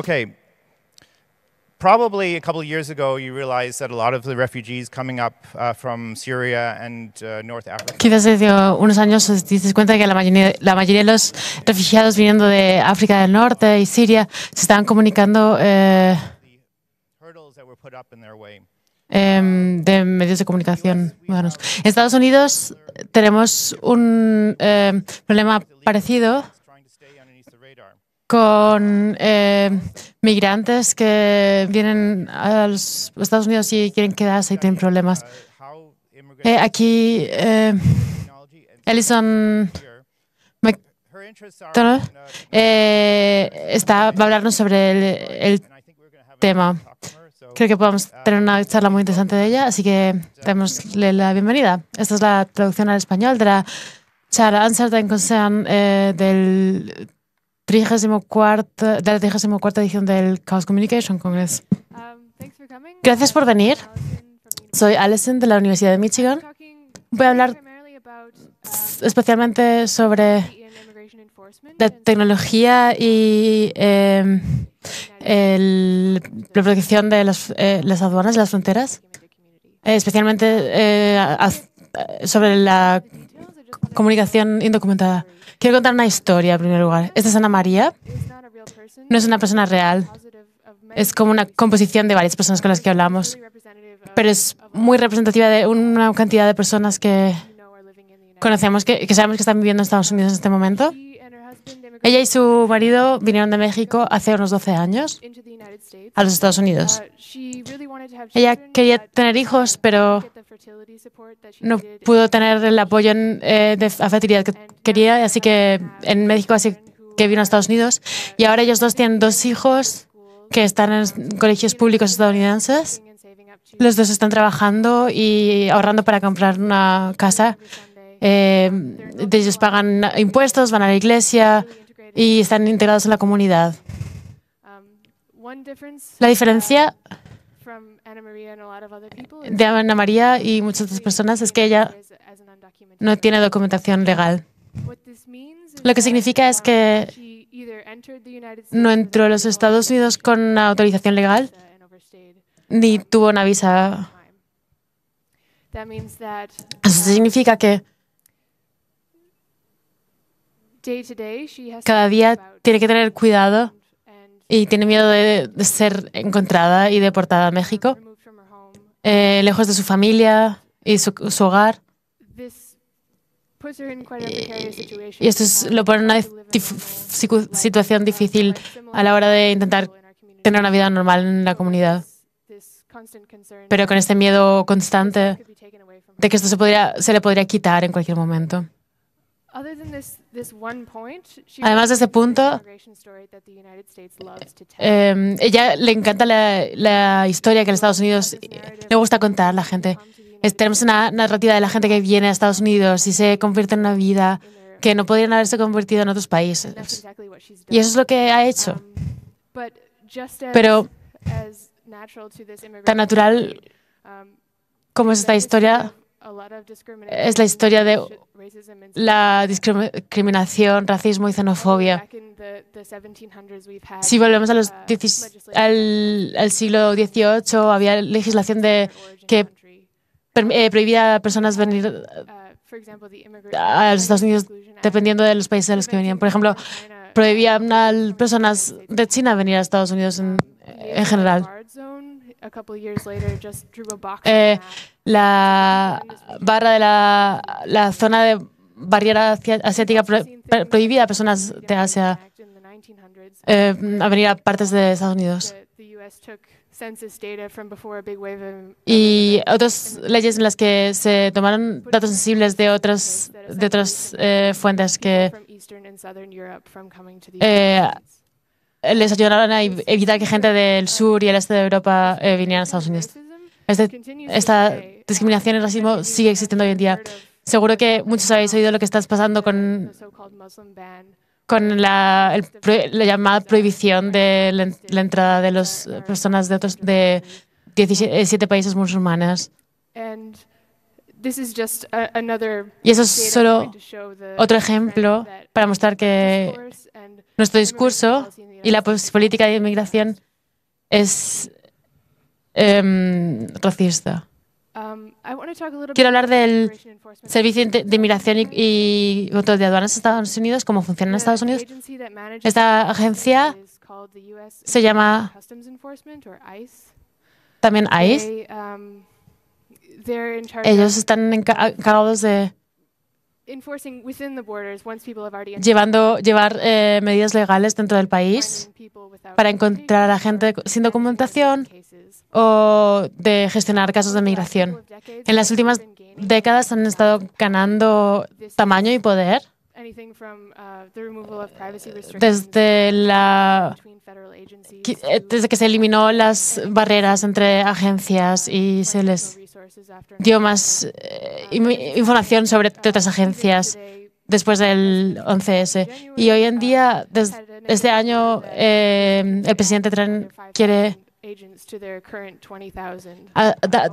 Okay, probably a couple of years ago you realized that a lot of the refugees coming up uh, from Syria and uh, North Africa. Quizás hace unos años os disteis cuenta que la mayoría, la mayoría de los refugiados viniendo de África del Norte y Siria se estaban comunicando eh, eh, de medios de comunicación modernos. En Estados Unidos tenemos un eh, problema parecido con eh, migrantes que vienen a los Estados Unidos y quieren quedarse y tienen problemas. Eh, aquí, eh, Alison McDonald eh, va a hablarnos sobre el, tema. Creo que podemos tener una charla muy interesante de ella, así que démosle la bienvenida. Esta es la traducción al español de la charla Uncertain Concern eh, del de la 34 edición del Chaos Communication Congress. Um, Gracias por venir. Soy Alison de la Universidad de Michigan. Voy a hablar especialmente sobre la tecnología y em, la protección de las, eh, las aduanas, las fronteras, eh, especialmente eh, sobre la comunicación indocumentada. Quiero contar una historia en primer lugar. Esta es Ana María. No es una persona real. Es como una composición de varias personas con las que hablamos. Pero es muy representativa de una cantidad de personas que conocemos, que, sabemos que están viviendo en Estados Unidos en este momento. Ella y su marido vinieron de México hace unos 12 años a los Estados Unidos. Uh, Ella quería tener hijos, pero no pudo tener el apoyo en, eh, fertilidad que quería, así que en México, así que vino a Estados Unidos. Y ahora ellos dos tienen dos hijos que están en colegios públicos estadounidenses. Los dos están trabajando y ahorrando para comprar una casa. Eh, ellos pagan impuestos, van a la iglesia, y están integrados en la comunidad. La diferencia de Ana María y muchas otras personas es que ella no tiene documentación legal. Lo que significa es que no entró a los Estados Unidos con una autorización legal ni tuvo una visa. Eso significa que cada día tiene que tener cuidado y tiene miedo de ser encontrada y deportada a México, eh, lejos de su familia y su, hogar. Y, esto lo pone en una situación difícil a la hora de intentar tener una vida normal en la comunidad. Pero con este miedo constante de que esto se le podría quitar en cualquier momento. Además de ese punto, em, ella le encanta la, historia que en Estados Unidos le gusta contar a la gente. Es, tenemos una narrativa de la gente que viene a Estados Unidos y se convierte en una vida que no podrían haberse convertido en otros países. Y eso es lo que ha hecho. Um, Pero tan natural um, como es esta historia, es la historia de la discriminación, racismo y xenofobia. Si volvemos a los uh, al, siglo XVIII, había legislación de, que eh, prohibía a personas venir uh, a los Estados Unidos dependiendo de los países de los que venían. Por ejemplo, prohibía a um, personas de China venir a Estados Unidos en, um, general la barra de la, zona de barrera asiática prohibida a personas de Asia eh, a venir a partes de Estados Unidos. Y otras leyes en las que se tomaron datos sensibles de otras, eh, fuentes que eh, les ayudaron a evitar que gente del sur y el este de Europa vinieran a Estados Unidos esta discriminación y el racismo sigue existiendo hoy en día. Seguro que muchos habéis oído lo que está pasando con, la, llamada prohibición de la, entrada de las personas de, otros, de 17 países musulmanes. Y eso es solo otro ejemplo para mostrar que nuestro discurso y la política de inmigración es Em, racista. Um, Quiero hablar del Servicio de Inmigración y, y, Control de Aduanas de Estados Unidos, cómo funciona en Estados Unidos. Esta agencia se llama e. también ICE. Um, Ellos están encargados de llevando, llevar eh, medidas legales dentro del país para encontrar a gente sin documentación o de gestionar casos de migración. En las últimas décadas han estado ganando tamaño y poder. Uh, eh, desde la desde que se eliminó las barreras entre agencias y se les dio más eh, um, información sobre uh, otras agencias después del 11S. Y hoy en uh, día, desde este año, eh, el presidente Trump quiere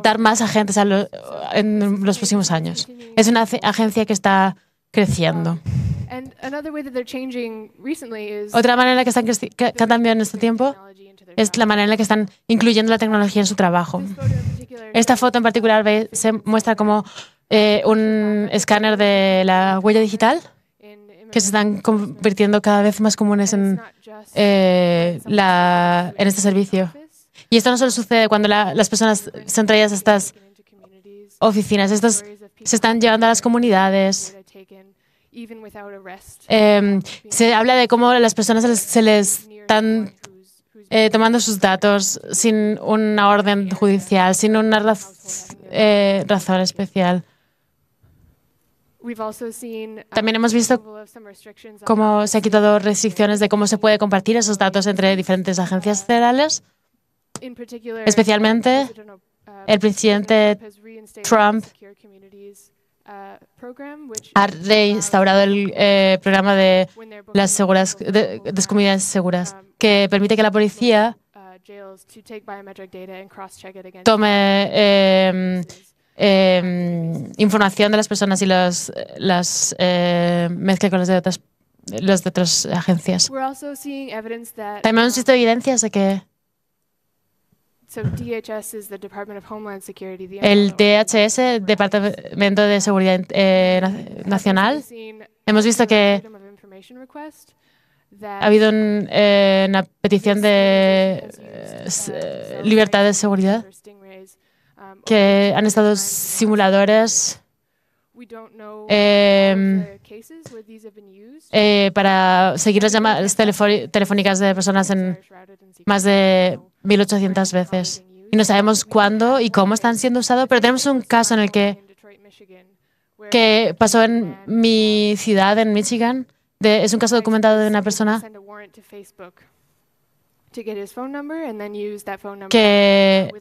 dar más agentes en los próximos años. Es una agencia que está creciendo. Um, Otra manera que están que en este tiempo es la manera en la que están incluyendo la tecnología en su trabajo. Esta foto en particular ¿ve? se muestra como eh, un escáner de la huella digital que se están convirtiendo cada vez más comunes en, eh, este servicio. Y esto no solo sucede cuando las personas son traídas a estas oficinas, estas se están llevando a las comunidades Em, se habla de cómo las personas se les están eh, tomando sus datos sin una orden uh, judicial, sin una eh, razón especial. Uh, También hemos visto cómo se han quitado restricciones de cómo se puede compartir esos datos entre diferentes agencias uh, federales. Especialmente, el presidente Trump ha um, reinstaurado el eh, programa de las seguras, de, comunidades seguras, um, que permite que la policía uh, tome em, em, información de las personas y las em, mezcle con las de otras, las de otras agencias. También hemos um, visto evidencias de que el DHS, Departamento de Seguridad eh, Nacional, hemos visto que ha habido eh, una petición de eh, libertad de seguridad que um, han estado simuladores em, para seguir las llamadas telefónicas de personas en más de 1800 veces. Y no sabemos cuándo y cómo están siendo usados, pero tenemos un caso en el que, que pasó en mi ciudad, en Michigan. es un caso documentado de una persona que,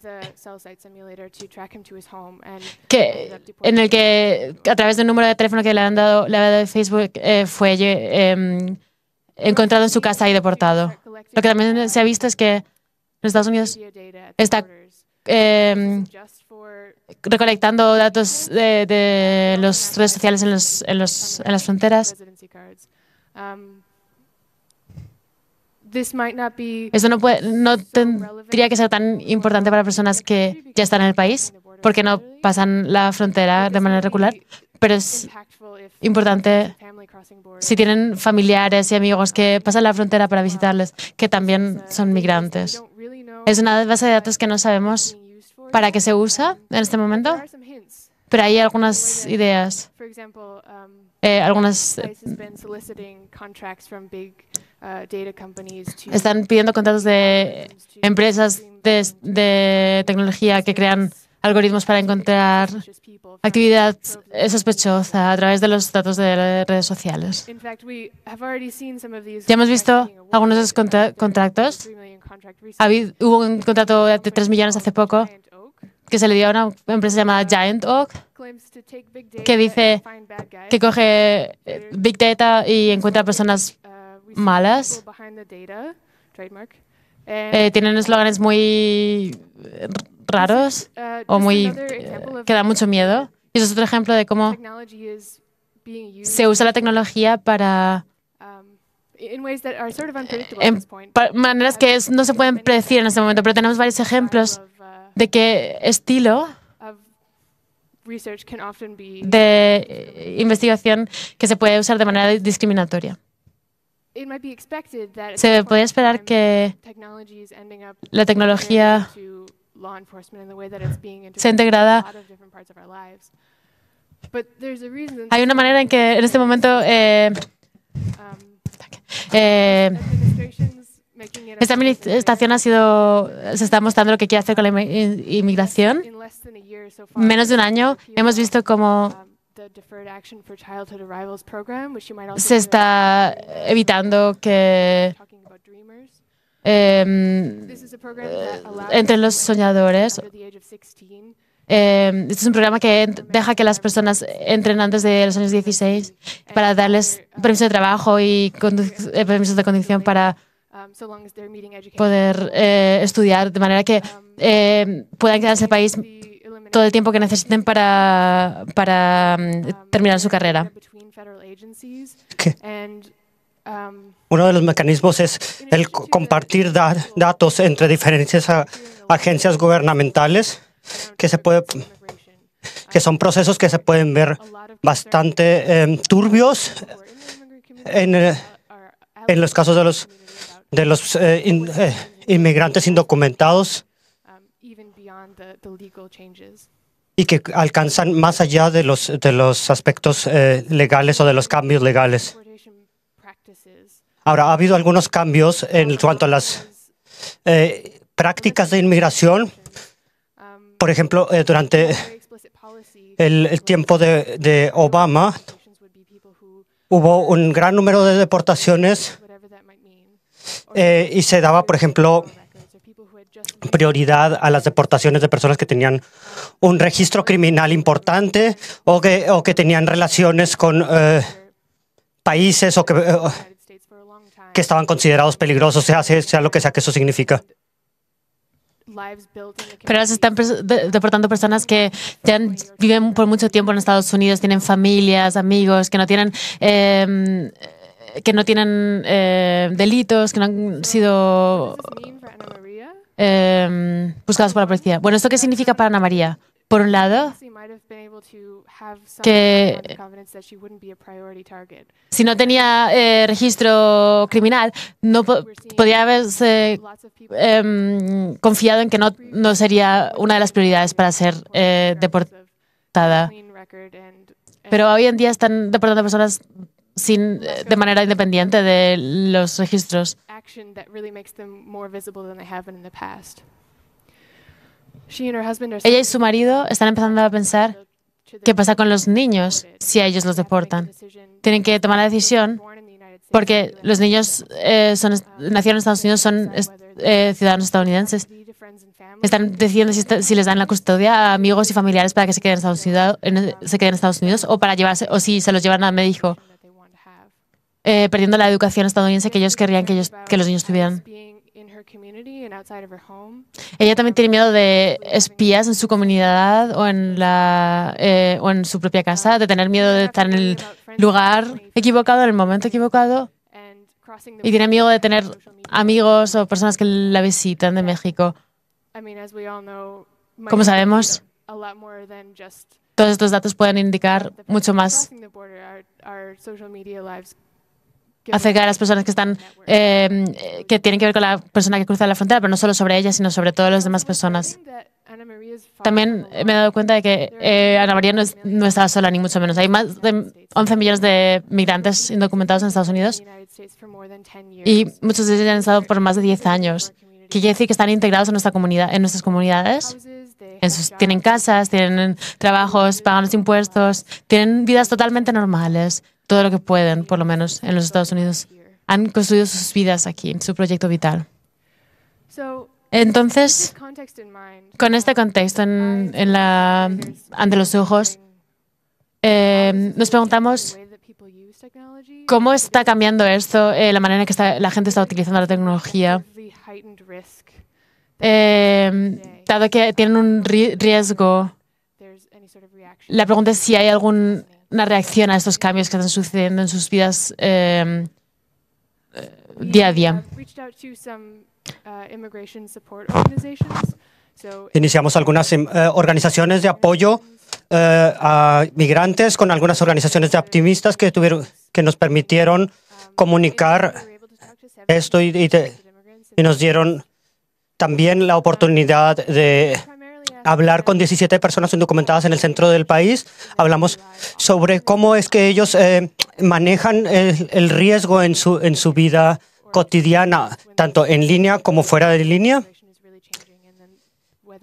que en el que a través de un número de teléfono que le han dado, le dado de Facebook eh, fue eh, em, encontrado en su casa y deportado. Lo que también se ha visto es que los Estados Unidos está em, recolectando datos de, los las redes sociales en, las fronteras. Esto no, puede, no tendría que ser tan importante para personas que ya están en el país, porque no pasan la frontera de manera regular, pero es importante si tienen familiares y amigos que pasan la frontera para visitarles, que también son migrantes. Es una base de datos que no sabemos para qué se usa en este momento, pero hay algunas ideas. Eh, algunas eh, están pidiendo contratos de empresas de tecnología que crean algoritmos para encontrar actividad sospechosa a través de los datos de redes sociales. Ya hemos visto algunos de esos contratos. Hubo un contrato de 3 millones hace poco que se le dio a una empresa llamada Giant Oak, que dice que coge eh, Big Data y encuentra personas uh, malas. Eh, tienen eslóganes muy raros uh, o muy eh, que da mucho miedo. Y eso es otro ejemplo de cómo se usa la tecnología para en maneras que no se pueden predecir en este momento, pero tenemos varios ejemplos uh, de qué estilo de eh, investigación que se puede usar de manera discriminatoria. Se puede esperar que la tecnología se integrada. Hay una manera en que en este momento eh, um, eh, esta administración ha sido, se está mostrando lo que quiere hacer con la inmigración. Menos de un año hemos visto cómo um, se está evitando que Em, eh, entre los soñadores. Em, este es un programa que deja que las personas entren antes de los años 16 para darles um, permiso de trabajo y eh, permisos de condición para um, poder eh, estudiar de manera que um, em, puedan quedarse en el país todo el tiempo que necesiten para, para terminar su carrera. ¿Qué? Uno de los mecanismos es el compartir datos entre diferentes agencias gubernamentales que se puede que son procesos que se pueden ver bastante em, turbios en, eh, en, los casos de los de los eh, eh, inmigrantes indocumentados y que alcanzan más allá de los de los aspectos legales o de los cambios legales. Ahora, ha habido algunos cambios en cuanto a las eh, prácticas de inmigración. Por ejemplo, eh, durante el, tiempo de, Obama hubo un gran número de deportaciones eh, y se daba, por ejemplo, prioridad a las deportaciones de personas que tenían un registro criminal importante o que, o que tenían relaciones con países o que, que estaban considerados peligrosos, sea, sea lo que sea que eso significa. Pero se están deportando personas que ya viven por mucho tiempo en Estados Unidos, tienen familias, amigos, que no tienen... Em, que no tienen eh, delitos, que no han sido em, buscados por la policía. Bueno, ¿esto qué significa para Ana María? Por un lado, que si no tenía eh, registro criminal, no podía haberse em, confiado en que no, sería una de las prioridades para ser eh, deportada. Pero hoy en día están deportando personas sin, eh, de manera independiente de los registros. Ella y su marido están empezando a pensar qué pasa con los niños si a ellos los deportan. Tienen que tomar la decisión porque los niños eh, son, nacieron en Estados Unidos, son eh, ciudadanos estadounidenses. Están decidiendo si, les dan la custodia a amigos y familiares para que se queden en Estados e, Unidos, o para llevarse o si se los llevan a médico, eh, perdiendo la educación estadounidense que ellos querrían que, ellos, que los niños tuvieran. Ella también tiene miedo de espías en su comunidad o en, la, eh, o en su propia casa, de tener miedo de estar en el lugar equivocado, en el momento equivocado. Y tiene miedo de tener amigos o personas que la visitan de México. Como sabemos, todos estos datos pueden indicar mucho más acerca a las personas que están, em, eh, que tienen que ver con la persona que cruza la frontera, pero no solo sobre ella, sino sobre todas las demás personas. También me he dado cuenta de que eh, Ana María no, está sola, ni mucho menos. Hay más de 11 millones de migrantes indocumentados en Estados Unidos y muchos de ellos han estado por más de 10 años. ¿Qué quiere decir que están integrados en, nuestra comunidad, en nuestras comunidades? tienen casas, tienen trabajos, pagan los impuestos, tienen vidas totalmente normales todo lo que pueden, por lo menos en los Estados Unidos. Han construido sus vidas aquí, su proyecto vital. Entonces, con este contexto ante los ojos, em, nos preguntamos cómo está cambiando esto, eh, la manera en que la gente está utilizando la tecnología. Em, dado que tienen un riesgo, la pregunta es si hay algún una reacción a estos cambios que están sucediendo en sus vidas em, eh, día a día. Uh, Iniciamos algunas em, eh, organizaciones de apoyo eh, a migrantes con algunas organizaciones de optimistas que, tuvieron, que nos permitieron comunicar esto y, y nos dieron también la oportunidad de hablar con 17 personas indocumentadas en el centro del país. Hablamos sobre cómo es que ellos eh, manejan el, riesgo en su, en su vida cotidiana, tanto en línea como fuera de línea.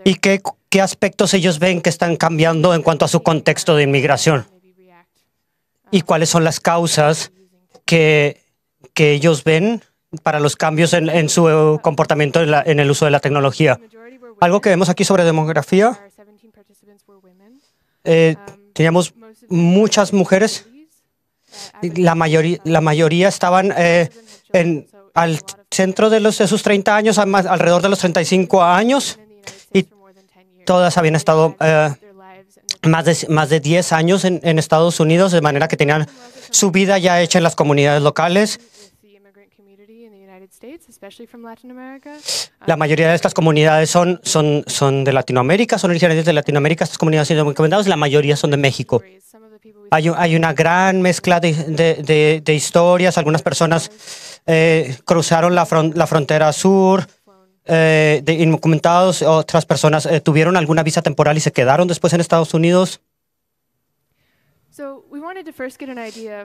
Y qué, qué aspectos ellos ven que están cambiando en cuanto a su contexto de inmigración. Y cuáles son las causas que, que ellos ven para los cambios en, en su comportamiento en el uso de la tecnología. Algo que vemos aquí sobre demografía, eh, teníamos muchas mujeres, la, mayoría, estaban eh, al centro de, los, sus 30 años, alrededor de los 35 años, y todas habían estado eh, más, de, más de 10 años en Estados Unidos, de manera que tenían su vida ya hecha en las comunidades locales la um, mayoría de estas comunidades son, son, son de Latinoamérica, son originarias de Latinoamérica, estas comunidades son la mayoría son de México. Hay, hay una gran mezcla de, historias, algunas personas eh, cruzaron la, frontera sur. Eh, de indocumentados, otras personas eh, tuvieron alguna visa temporal y se quedaron después en Estados Unidos.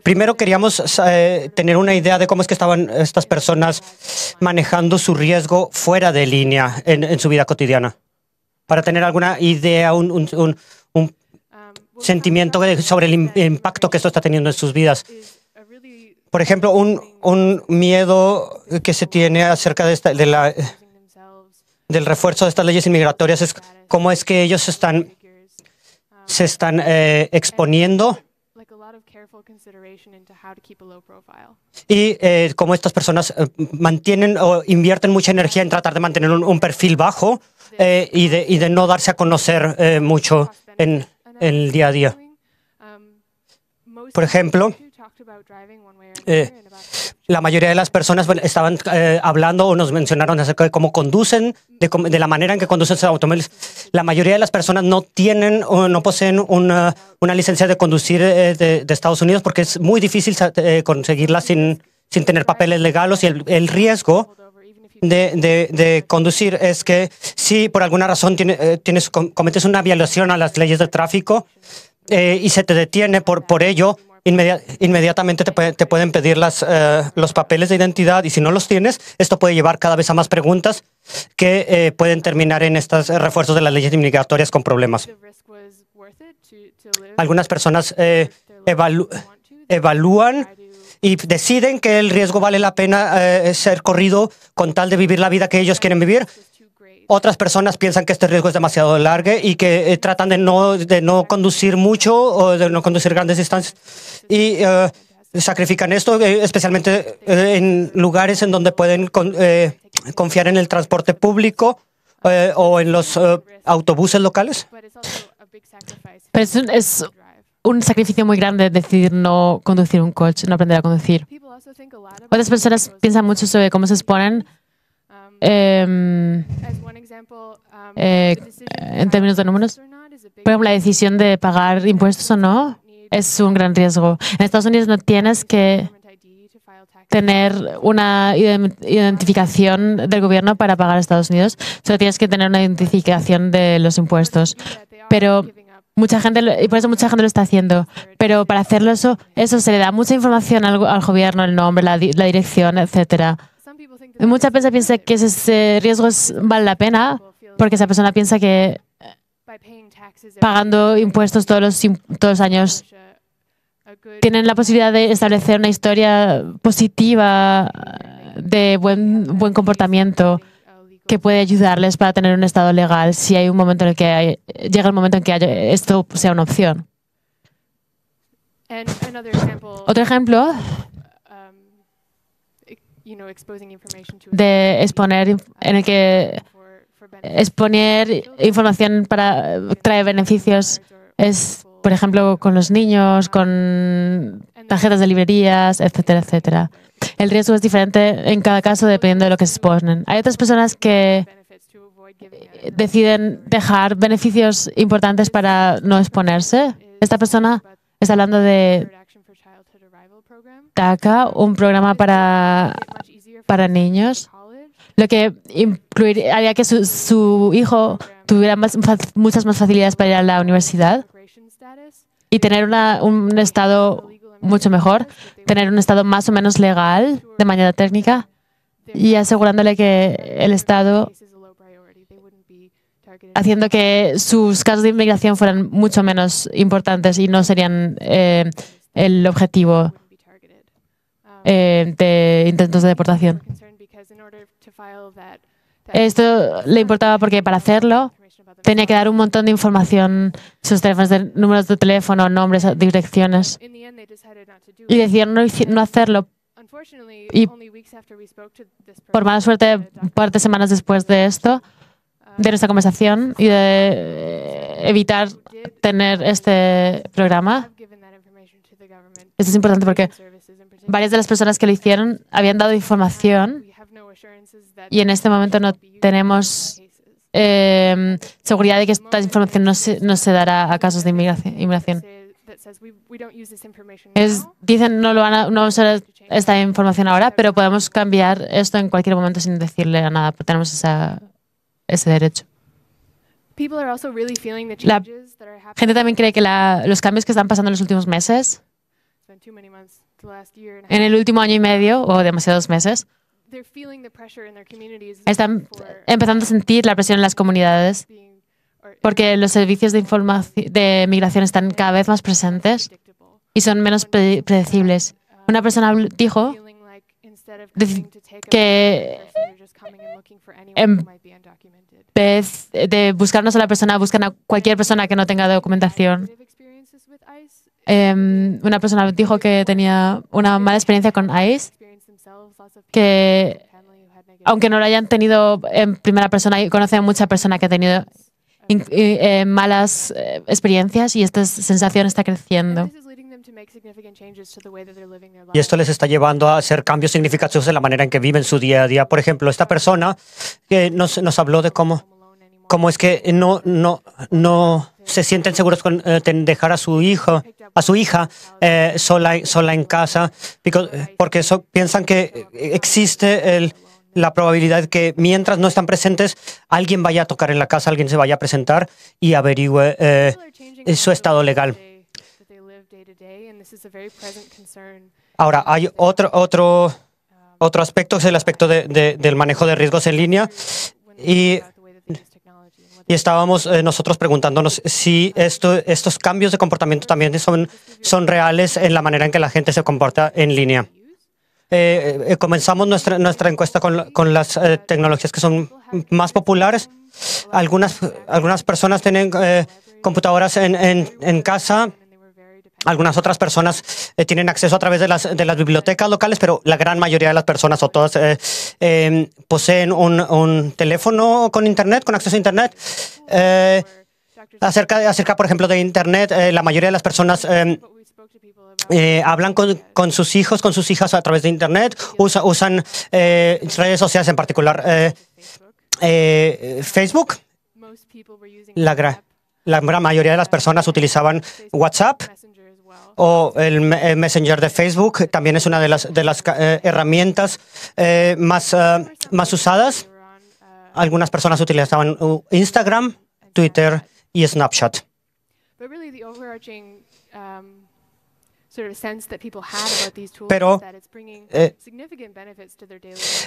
Primero queríamos eh, tener una idea de cómo es que estaban estas personas manejando su riesgo fuera de línea en, su vida cotidiana, para tener alguna idea, un, um, sentimiento sobre el impacto que esto está teniendo en sus vidas. Por ejemplo, un, miedo que se tiene acerca de, esta, la, del refuerzo de estas leyes inmigratorias es cómo es que ellos están, se están eh, exponiendo y eh, como estas personas eh, mantienen o invierten mucha energía en tratar de mantener un, perfil bajo eh, y, de, no darse a conocer mucho en el día a día. Um, Por ejemplo, eh, la mayoría de las personas estaban eh, hablando o nos mencionaron acerca de cómo conducen, de, la manera en que conducen sus automóviles. La mayoría de las personas no tienen o no poseen una, licencia de conducir eh, de, Estados Unidos porque es muy difícil conseguirla sin, sin tener papeles legales y el, riesgo de, conducir es que si por alguna razón tienes, cometes una violación a las leyes de tráfico y se te detiene por, por ello, inmediatamente te, te, pueden pedir las, eh, los papeles de identidad y si no los tienes, esto puede llevar cada vez a más preguntas que eh, pueden terminar en estos refuerzos de las leyes inmigratorias con problemas. Algunas personas eh, evalúan y deciden que el riesgo vale la pena ser corrido con tal de vivir la vida que ellos quieren vivir otras personas piensan que este riesgo es demasiado largo y que eh, tratan de no, de no conducir mucho o de no conducir grandes distancias. Y eh, sacrifican esto, eh, especialmente en lugares en donde pueden confiar en el transporte público o en los autobuses locales. Pero es un, sacrificio muy grande decidir no conducir un coche, no aprender a conducir. Otras personas piensan mucho sobre cómo se exponen Em, um, eh, en términos de números, por ejemplo, la decisión de pagar impuestos o no es un gran riesgo. En Estados Unidos no tienes que tener una identificación del gobierno para pagar a Estados Unidos, solo tienes que tener una identificación de los impuestos. Pero mucha gente, y por eso mucha gente lo está haciendo, pero para hacerlo eso, se le da mucha información al, gobierno, el nombre, la, la dirección, etcétera. Mucha gente piensa que ese riesgo es, vale la pena porque esa persona piensa que eh, pagando impuestos todos los, años tienen la posibilidad de establecer una historia positiva de buen, buen comportamiento que puede ayudarles para tener un estado legal si hay un momento en el que llega el momento en que esto sea una opción. Otro ejemplo de exponer en que exponer información para traer beneficios es, por ejemplo, con los niños, con tarjetas de librerías, etcétera, etcétera. El riesgo es diferente en cada caso dependiendo de lo que se exponen. Hay otras personas que eh, deciden dejar beneficios importantes para no exponerse. Esta persona está hablando de TACA, un programa para, para niños, lo que incluir, haría que su, hijo tuviera muchas más facilidades para ir a la universidad y tener un estado mucho mejor, tener un estado más o menos legal de manera técnica y asegurándole que el Estado haciendo que sus casos de inmigración fueran mucho menos importantes y no serían eh, el objetivo eh, de intentos de deportación. Esto le importaba porque para hacerlo tenía que dar un montón de información, sus teléfonos, números de teléfono, nombres, direcciones. Y decidieron no, no hacerlo. Y por mala suerte, un par de semanas después de esto, de nuestra conversación y de evitar tener este programa. Esto es importante porque varias de las personas que lo hicieron habían dado información y en este momento no tenemos em, seguridad de que esta información no se, no se dará a casos de inmigración. dicen no, lo van a, no vamos a usar esta información ahora, pero podemos cambiar esto en cualquier momento sin decirle a nada, porque tenemos ese derecho. La gente también cree que los cambios que están pasando en los últimos meses en el último año y medio o demasiados meses, están empezando a sentir la presión en las comunidades porque los servicios de, de migración están cada vez más presentes y son menos predecibles. Una persona dijo que en vez de buscarnos a la persona, buscan a cualquier persona que no tenga documentación. Em, una persona dijo que tenía una mala experiencia con ICE, que aunque no lo hayan tenido en primera persona, conocen a mucha persona que ha tenido eh, malas eh, experiencias y esta sensación está creciendo. Y esto les está llevando a hacer cambios significativos en la manera en que viven su día a día. Por ejemplo, esta persona que nos, nos habló de cómo como es que no, no, no se sienten seguros con eh, dejar a su hijo, a su hija eh, sola, sola en casa, because, eh, porque piensan que existe la probabilidad que mientras no están presentes, alguien vaya a tocar en la casa, alguien se vaya a presentar y averigüe su estado legal. Ahora, hay otro, otro, otro aspecto, es el aspecto del manejo de riesgos en línea. Y y estábamos eh, nosotros preguntándonos si estos cambios de comportamiento también son, reales en la manera en que la gente se comporta en línea. Eh, eh, comenzamos nuestra, encuesta con, las tecnologías que son más populares. Algunas, personas tienen computadoras en, casa algunas otras personas eh, tienen acceso a través de las, bibliotecas locales, pero la gran mayoría de las personas o todas eh, em, poseen un, teléfono con Internet, con acceso a Internet. Eh, acerca, acerca, por ejemplo, de Internet, la mayoría de las personas... Em, hablan con, sus hijos, con sus hijas a través de Internet, usan redes sociales, en particular Facebook. La, la gran mayoría de las personas utilizaban WhatsApp o el, eh, Messenger de Facebook también es una de las, de las eh, herramientas eh, más, más usadas. Algunas personas utilizaban uh, Instagram, Twitter y Snapchat. Pero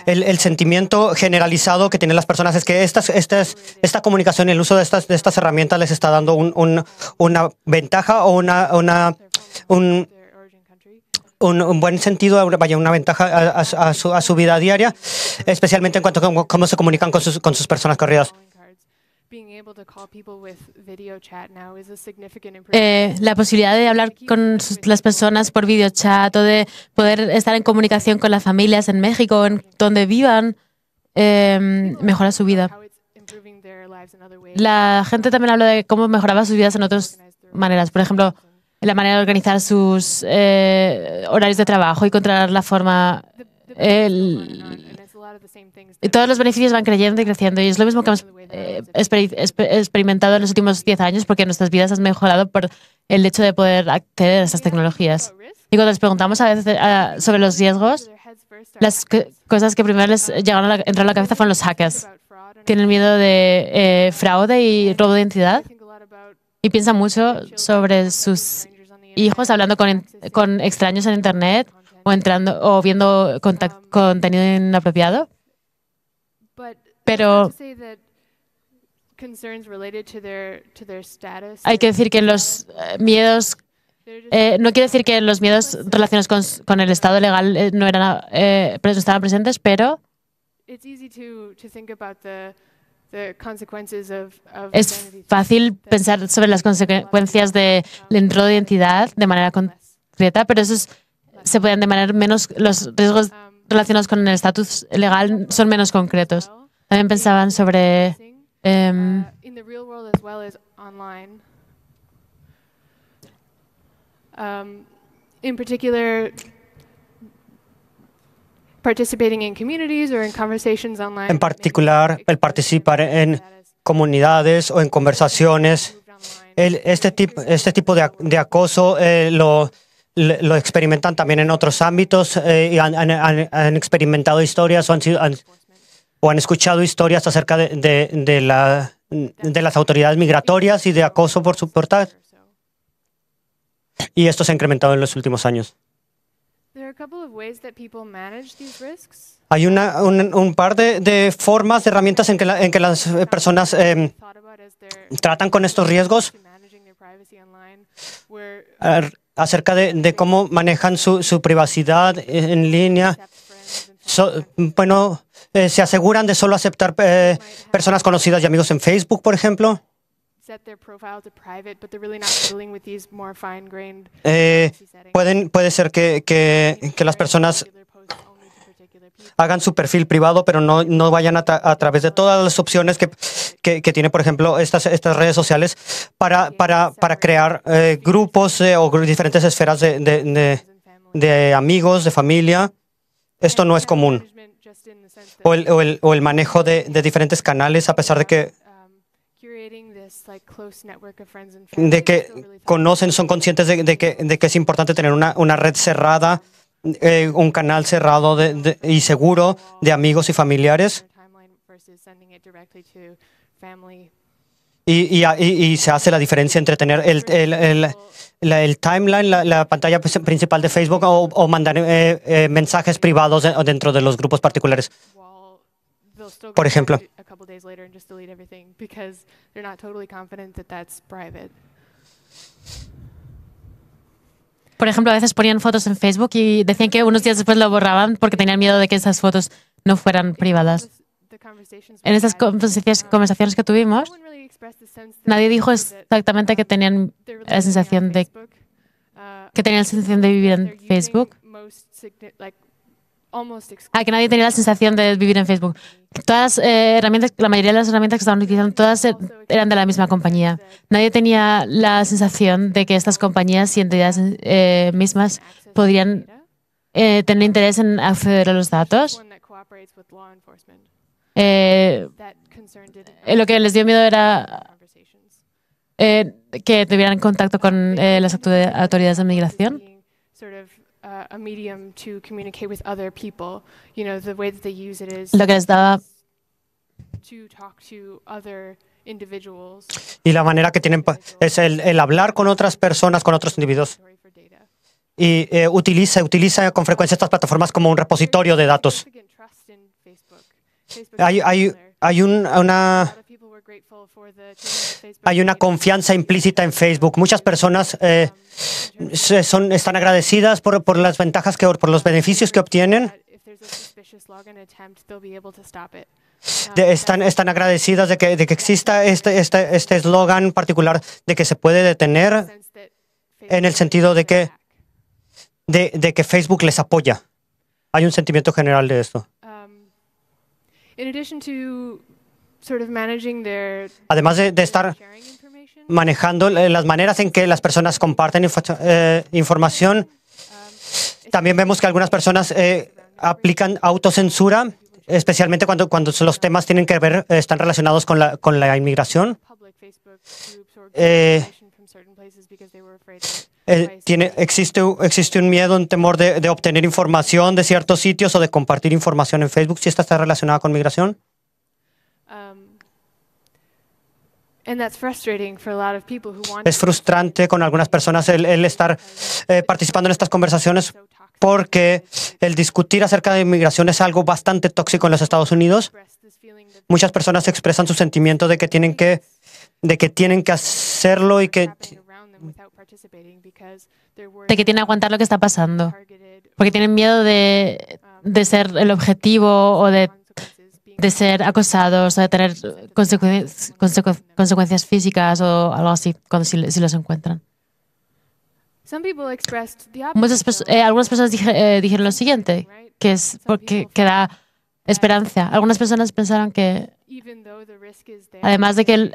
el, el, sentimiento generalizado que tienen las personas es que estas, estas, esta comunicación el uso de estas, de estas herramientas les está dando una ventaja o una, una un, un, buen sentido, vaya, una ventaja a, su, vida diaria, especialmente en cuanto a cómo, se comunican con sus, con sus personas corridas. Eh, la posibilidad de hablar con las personas por videochat o de poder estar en comunicación con las familias en México, en donde vivan, em, mejora su vida. La gente también habla de cómo mejoraba sus vidas en otras maneras. Por ejemplo, la manera de organizar sus eh, horarios de trabajo y controlar la forma. y todos los beneficios van creyendo y creciendo. Y es lo mismo que hemos eh, experimentado en los últimos 10 años porque nuestras vidas han mejorado por el hecho de poder acceder a estas tecnologías. Y cuando les preguntamos a veces eh, sobre los riesgos, las cosas que primero les llegaron a la, a la cabeza fueron los hackers. Tienen miedo de fraude y robo de identidad y piensan mucho sobre sus hijos hablando con, extraños en Internet o, entrando, o viendo contenido inapropiado. Pero hay que decir que los eh, miedos eh, no quiere decir que los miedos relacionados con, el estado legal eh, no eran estaban presentes, pero es fácil pensar sobre las consecuencias del entorno de identidad de manera concreta, pero esos se pueden de manera menos, los riesgos um, relacionados con el estatus legal son menos concretos. También pensaban sobre... particular... En particular, el participar en comunidades o en conversaciones. El, este, tipo este tipo de, acoso eh, lo, lo, experimentan también en otros ámbitos eh, y han, han, experimentado historias o han, o han escuchado historias acerca de, de, de, la, de las autoridades migratorias y de acoso por su portal. Y esto se ha incrementado en los últimos años. Hay una, un, par de, formas, de herramientas en que, las eh, personas em, tratan con estos riesgos acerca de, cómo manejan su, privacidad en línea. bueno, eh, se aseguran de solo aceptar eh, personas conocidas y amigos en Facebook, por ejemplo pueden, puede ser que, las personas hagan su perfil privado, pero no, vayan a, través de todas las opciones que, que, tiene, por ejemplo, estas, estas redes sociales para, crear eh, grupos eh, o diferentes esferas de, amigos, de familia. Esto no es común. O o el, o el manejo de, diferentes canales, a pesar de que de que conocen, son conscientes de, que, de que, es importante tener una, una red cerrada, eh, un canal cerrado y seguro de amigos y familiares. Y, y, se hace la diferencia entre tener el, el, el, timeline, la, la, pantalla principal de Facebook o, o mandar eh, eh, mensajes privados dentro de los grupos particulares por ejemplo. Por ejemplo, a veces ponían fotos en Facebook y decían que unos días después lo borraban porque tenían miedo de que esas fotos no fueran privadas. En estas um, conversaciones que tuvimos, nadie dijo exactamente um, uh, que tenían la sensación de que tenían la sensación de vivir en Facebook a ah, que nadie tenía la sensación de vivir en Facebook. Todas eh, herramientas, la mayoría de las herramientas que estaban utilizando, todas e-, eran de la misma compañía. Nadie tenía la sensación de que estas compañías y entidades eh, mismas podrían eh, tener interés en acceder a los datos. lo que les dio miedo era que tuvieran contacto con las autoridades de migración. Lo que y la manera que tienen es el, hablar con otras personas, con otros individuos. Y eh, utiliza, utiliza con frecuencia estas plataformas como un repositorio de datos. Hay, hay, hay una hay una confianza implícita en Facebook. Muchas personas eh, um, son, están agradecidas por, por las ventajas, que, por los beneficios que obtienen. están, están agradecidas de que, de que exista este eslogan este, este, eslogan particular de que se puede detener en el sentido de que, de, de que Facebook les apoya. Hay un sentimiento general de esto. Um, Además de, estar manejando las maneras en que las personas comparten eh, información, también vemos que algunas personas eh, aplican autocensura, especialmente cuando, cuando los temas tienen que ver, eh, están relacionados con la, inmigración. tiene, existe, existe un miedo, un temor de, de, obtener información de ciertos sitios o de compartir información en Facebook si esta está relacionada con migración. Es frustrante con algunas personas el, estar eh, participando en estas conversaciones porque el discutir acerca de inmigración es algo bastante tóxico en los Estados Unidos. Muchas personas expresan su sentimiento de que tienen que, de que, tienen que hacerlo y que de que tienen que aguantar lo que está pasando, porque tienen miedo de, um, de ser el objetivo o de de ser acosados o de tener consecuencias físicas o algo así cuando si, los encuentran. Muchas eh, algunas personas eh, dijeron lo siguiente, que es porque queda da esperanza. Algunas personas pensaron que además de que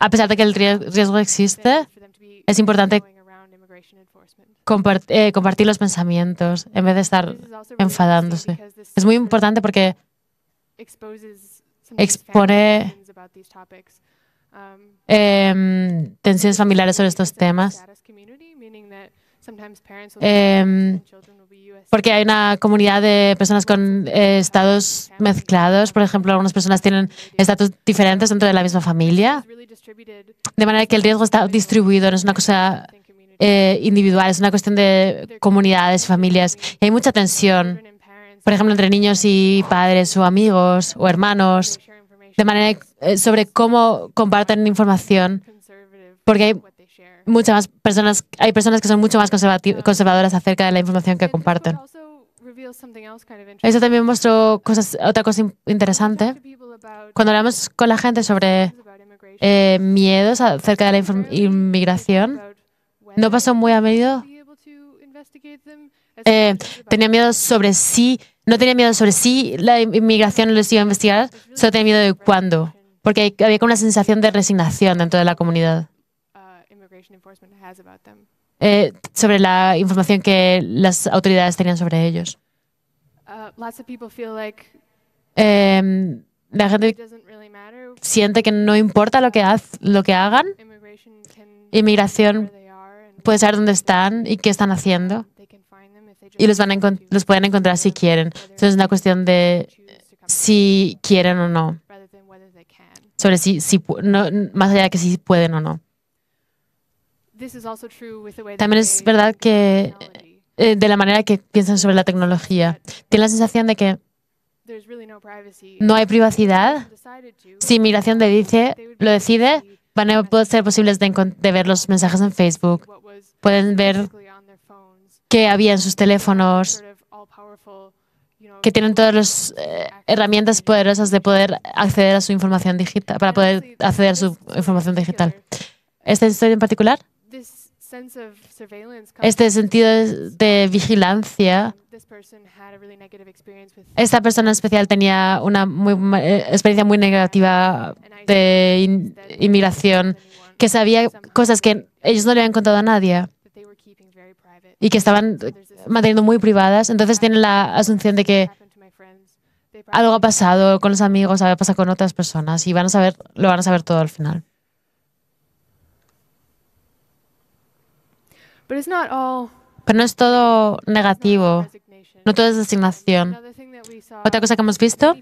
a, pesar de que el riesgo existe, es importante eh, compartir los pensamientos en vez de estar enfadándose. Es muy importante porque expone um, em, tensiones familiares sobre estos temas. Em, porque hay una comunidad de personas con eh, estados mezclados. Por ejemplo, algunas personas tienen estatus diferentes dentro de la misma familia. De manera que el riesgo está distribuido, no es una cosa eh, individual, es una cuestión de comunidades, familias. Y hay mucha tensión por ejemplo, entre niños y padres o amigos o hermanos, de manera eh, sobre cómo comparten información, porque hay muchas personas, hay personas que son mucho más conservadoras acerca de la información que comparten. Eso también mostró cosas, otra cosa interesante. Cuando hablamos con la gente sobre eh, miedos acerca de la inmigración, no pasó muy a menudo eh, tenía miedo sobre sí, no tenía miedo sobre si la inmigración les iba a investigar, pues solo tenía miedo de cuándo, porque había como una sensación de resignación dentro de la comunidad. Ah, eh, sobre la información que las autoridades tenían sobre ellos. Uh, em, la gente siente que no importa lo que hagan, inmigración puede saber dónde están y qué están haciendo y los, van los pueden encontrar si quieren. Entonces es una cuestión de si quieren o no, sobre si, si no, más allá de que si pueden o no. También es verdad que eh, de la manera que piensan sobre la tecnología, tienen la sensación de que no hay privacidad. Si migración dice, lo decide, van a ser posibles de, de ver los mensajes en Facebook. Pueden ver que había en sus teléfonos, que tienen todas las eh, herramientas poderosas de poder acceder a su información digital, para poder acceder a su información digital. ¿Esta historia en particular? Este sentido de vigilancia. Esta persona en especial tenía una eh, experiencia muy negativa de inmigración, que sabía cosas que ellos no le habían contado a nadie y que estaban manteniendo muy privadas. Entonces tienen la asunción de que algo ha pasado con los amigos, ha pasado con otras personas y van a saber, lo van a saber todo al final. Pero no es todo negativo, no todo es designación. Otra cosa que hemos visto,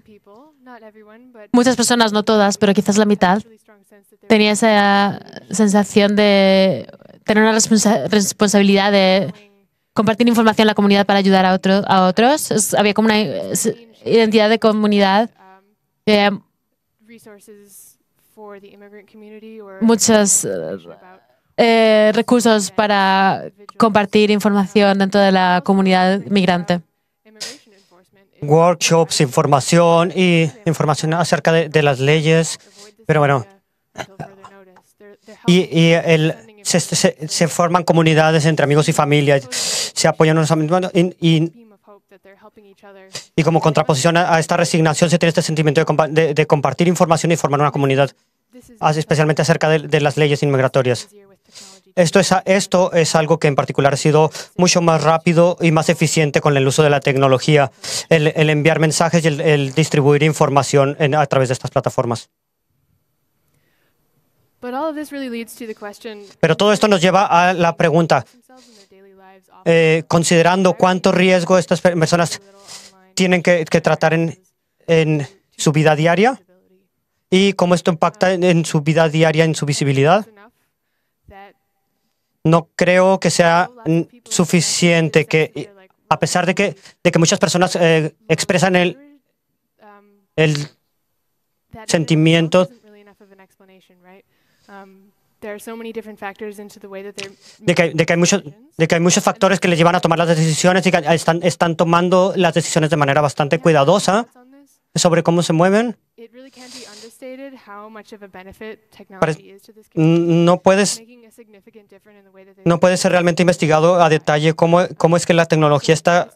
muchas personas, no todas, pero quizás la mitad, tenía esa sensación de tener una responsabilidad de compartir información en la comunidad para ayudar a, otros. había como una identidad de comunidad. Eh, muchos eh, recursos para compartir información dentro de la comunidad migrante. Workshops, información y información acerca de, las leyes. Pero bueno, y, se, se, forman comunidades entre amigos y familias se apoyan unos a y, y como contraposición a, esta resignación se tiene este sentimiento de, compartir información y formar una comunidad, ah, especialmente acerca de, las leyes inmigratorias. Esto es, esto es algo que en particular ha sido mucho más rápido y más eficiente con el uso de la tecnología, el, enviar mensajes y el, distribuir información a través de estas plataformas. Pero todo esto nos lleva a la pregunta, eh, considerando cuánto riesgo estas personas tienen que, tratar en, su vida diaria y cómo esto impacta en, su vida diaria, en su visibilidad. No creo que sea suficiente que, a pesar de que, muchas personas eh, expresan el sentimiento de que, de que, hay muchos, de que hay muchos factores que les llevan a tomar las decisiones y que están, están tomando las decisiones de manera bastante cuidadosa sobre cómo se mueven. No puedes, no puede ser realmente investigado a detalle cómo, cómo es que la tecnología está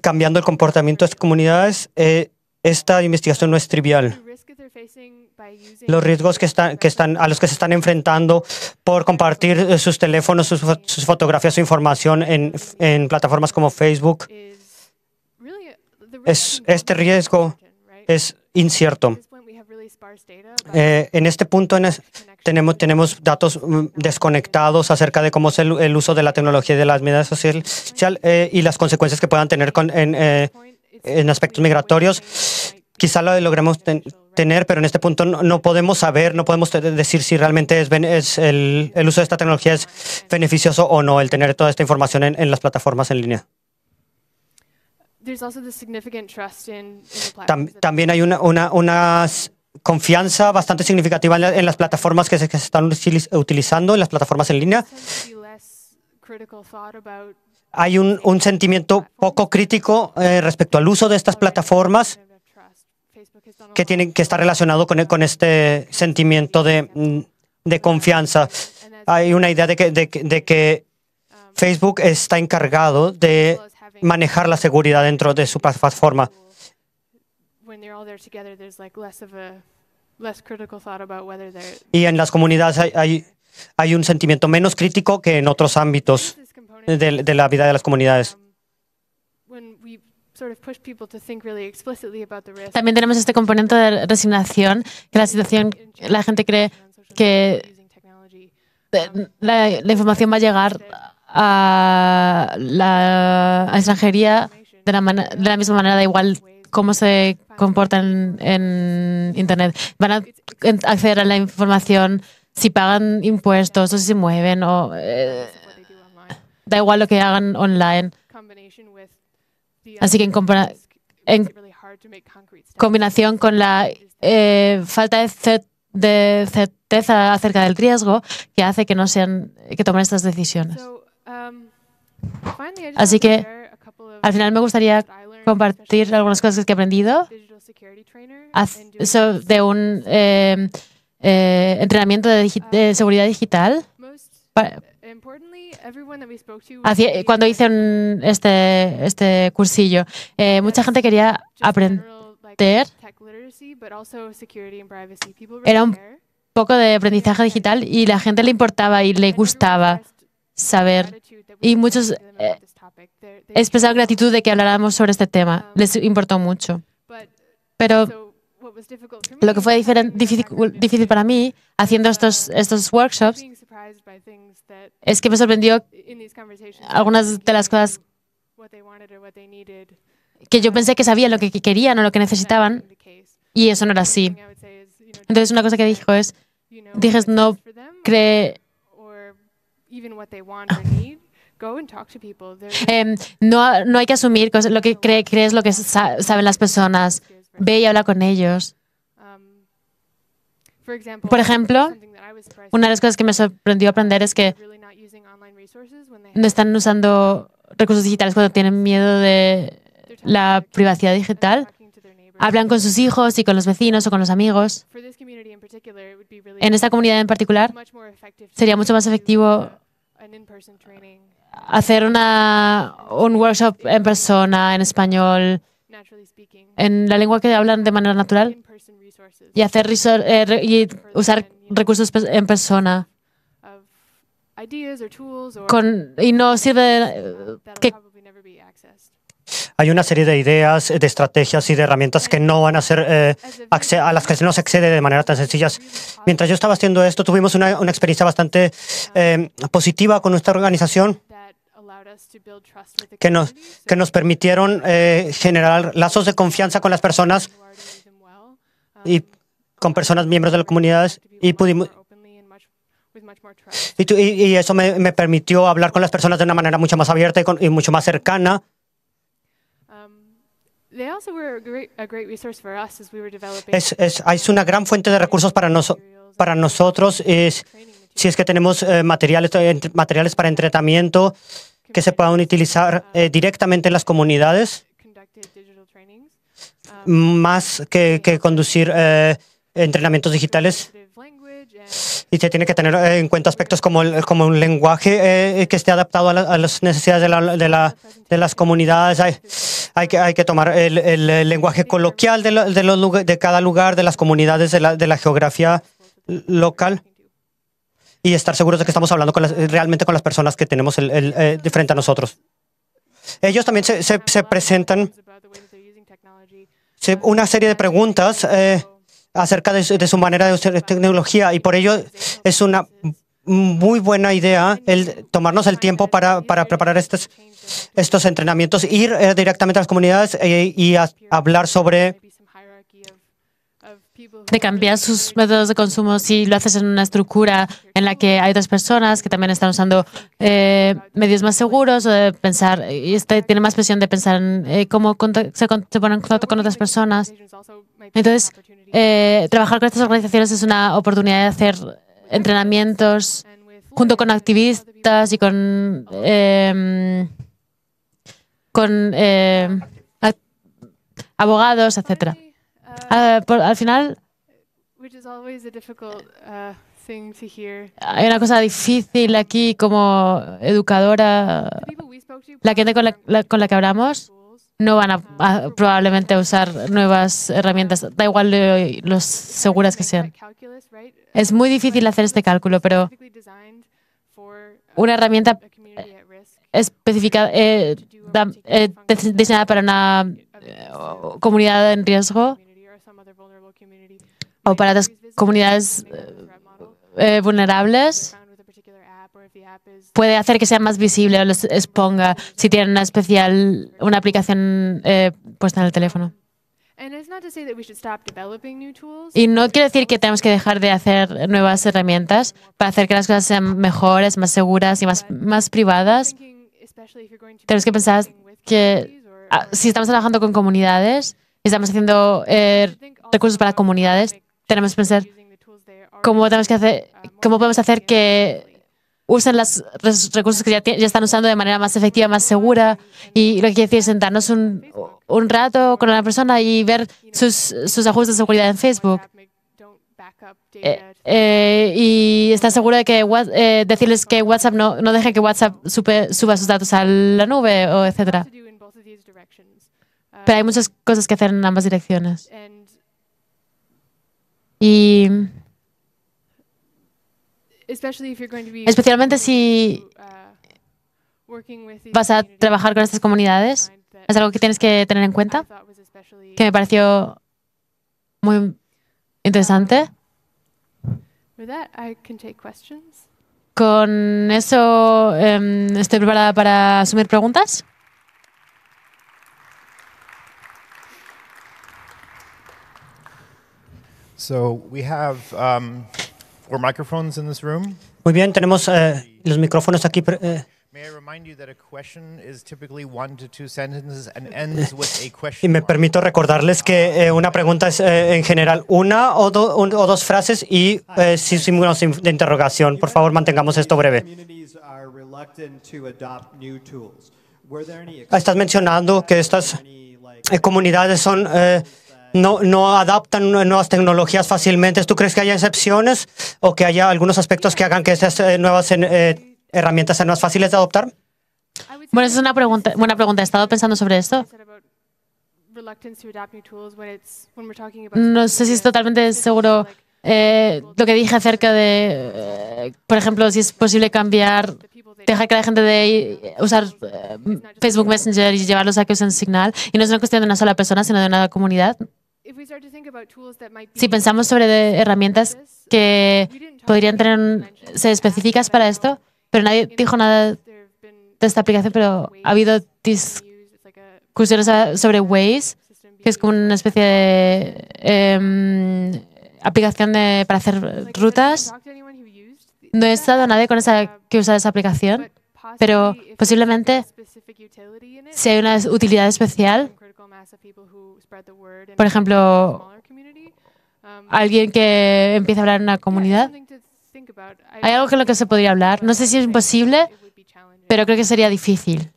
cambiando el comportamiento de las comunidades. Eh, esta investigación no es trivial los riesgos que están, que están, a los que se están enfrentando por compartir eh, sus teléfonos, sus, fotografías, su información en, plataformas como Facebook. Es, este riesgo es incierto. Eh, en este punto tenemos, tenemos datos mm, desconectados acerca de cómo es el, uso de la tecnología y de las medidas sociales eh, y las consecuencias que puedan tener en, aspectos migratorios. Quizá lo logremos tener tener, pero en este punto no, podemos saber, no podemos decir si realmente es, el, uso de esta tecnología es beneficioso o no, el tener toda esta información en, las plataformas en línea. También hay una, confianza bastante significativa en, las plataformas que se, están utilizando, en las plataformas en línea hay un, sentimiento poco crítico eh, respecto al uso de estas plataformas que, tienen que está relacionado con, e, este sentimiento de, mm, confianza. Hay una idea de que, um, Facebook está encargado de manejar la seguridad dentro de su plataforma. Y en las comunidades hay, hay, un sentimiento menos crítico que en otros ámbitos de la vida de las comunidades. También tenemos este componente de resignación, que la situación, la gente cree que la, información va a llegar a la extranjería de la, misma manera, da igual cómo se comportan en, Internet. Van a acceder a la información si pagan impuestos o si se mueven o eh, da igual lo que hagan online. Así que en, combinación con la eh, falta de, certeza acerca del riesgo que hace que no sean que tomen estas decisiones. Um, Así que al final me gustaría compartir algunas cosas que he aprendido de un eh, eh, entrenamiento de, um, seguridad digital cuando hice este, este cursillo, eh, mucha gente quería aprender. Era un poco de aprendizaje digital y la gente le importaba y le gustaba saber. Y muchos eh, expresaron gratitud de que habláramos sobre este tema. Um, Les importó mucho. Pero lo que fue difícil, difícil para mí haciendo um, estos, estos workshops es que me sorprendió algunas de las cosas que yo pensé que sabían lo que querían o lo que necesitaban y eso no era así. Entonces una cosa que dijo es, dijes no cree... Em, no, no hay que asumir lo que crees lo que saben las personas. Ve y habla con ellos. Por ejemplo, una de las cosas que me sorprendió aprender es que no están usando recursos digitales cuando tienen miedo de la privacidad digital. Hablan con sus hijos y con los vecinos o con los amigos. En esta comunidad en particular, sería mucho más efectivo hacer un workshop en persona, en español, en la lengua que hablan de manera natural, y hacer eh, y usar recursos en persona. Con, y no sirve eh, que hay una serie de ideas, eh, de estrategias y de herramientas que no van a ser a las que no se accede de manera tan sencilla. Mientras yo estaba haciendo esto, tuvimos una, una experiencia bastante positiva con nuestra organización que nos, que nos permitieron generar lazos de confianza con las personas y con personas miembros de las comunidades, y pudimos y, eso me, me, permitió hablar con las personas de una manera mucho más abierta y, con, mucho más cercana. Um, ah, es, una gran fuente de recursos para, para nosotros es, si es que tenemos eh, materiales, eh, materiales para entrenamiento que se puedan utilizar eh, directamente en las comunidades más que, conducir eh, entrenamientos digitales. Y se tiene que tener eh, en cuenta aspectos como, como un lenguaje eh, que esté adaptado a, las necesidades de, la, de, las comunidades. Hay, que, hay que tomar el, lenguaje coloquial de, los de cada lugar, de las comunidades, de la, de la geografía local y estar seguros de que estamos hablando con realmente con las personas que tenemos el, frente a nosotros. Ellos también se, se presentan una serie de preguntas eh, acerca de su, manera de usar tecnología y por ello es una muy buena idea el tomarnos el tiempo para, preparar estos, estos entrenamientos, ir eh, directamente a las comunidades eh, y hablar sobre de cambiar sus métodos de consumo si lo haces en una estructura en la que hay otras personas que también están usando eh, medios más seguros o de pensar, y este tiene más presión de pensar en eh, cómo se, ponen en contacto con otras personas. Entonces, eh, trabajar con estas organizaciones es una oportunidad de hacer entrenamientos junto con activistas y con, em, con abogados, etcétera. Ah, al final, uh, hay una cosa difícil aquí como educadora. La gente con la, con la que hablamos no van a, probablemente usar nuevas herramientas, da igual lo, los seguras que sean. Es muy difícil hacer este cálculo, pero uh, una herramienta específica eh, eh, diseñada para una eh, comunidad en riesgo o para las comunidades eh, eh, vulnerables puede hacer que sea más visible o les exponga si tienen una especial una aplicación eh, puesta en el teléfono. Y no quiere decir que tenemos que dejar de hacer nuevas herramientas para hacer que las cosas sean mejores, más seguras y más, más privadas. Tenemos que pensar que ah, si estamos trabajando con comunidades y estamos haciendo recursos para comunidades, tenemos que pensar cómo, tenemos que hacer, cómo podemos hacer que usen los recursos que ya, están usando de manera más efectiva, más segura. Y lo que quiere decir es sentarnos un, rato con una persona y ver sus, ajustes de seguridad en Facebook. Eh, eh, y estar seguro de que eh, decirles que WhatsApp no, deje que WhatsApp suba sus datos a la nube o etcétera. Pero hay muchas cosas que hacer en ambas direcciones. Y especialmente si uh, vas a trabajar con estas comunidades, es algo que tienes que tener en cuenta, que me pareció muy interesante. Con eso em, estoy preparada para asumir preguntas. we um, Muy bien, tenemos eh, los micrófonos aquí. Y me permito recordarles que eh, una pregunta es eh, en general una o, o dos frases y signos de interrogación. Por favor, mantengamos esto breve. Ah, estás mencionando que estas comunidades son no, adaptan nuevas tecnologías fácilmente. ¿Tú crees que haya excepciones o que haya algunos aspectos que hagan que esas eh, nuevas eh, eh, herramientas sean más fáciles de adoptar? Bueno, esa es una pregunta, buena pregunta. He estado pensando sobre esto. No sé si es totalmente seguro lo que dije acerca de, por ejemplo, si es posible cambiar dejar que la gente de usar Facebook Messenger y llevarlos a que usen Signal. Y no es una cuestión de una sola persona, sino de una comunidad. Si pensamos sobre herramientas que um, podrían tener, ser específicas para esto, pero nadie dijo nada de esta aplicación, pero ha habido discusiones sobre Waze, que es como una especie de em, aplicación para hacer rutas. No he estado nadie con esa um, que usa esa aplicación pero posiblemente si hay una utilidad especial, por ejemplo, um, alguien que empieza a hablar en una comunidad, hay algo con lo que se podría hablar. No sé si es imposible, pero creo que sería difícil.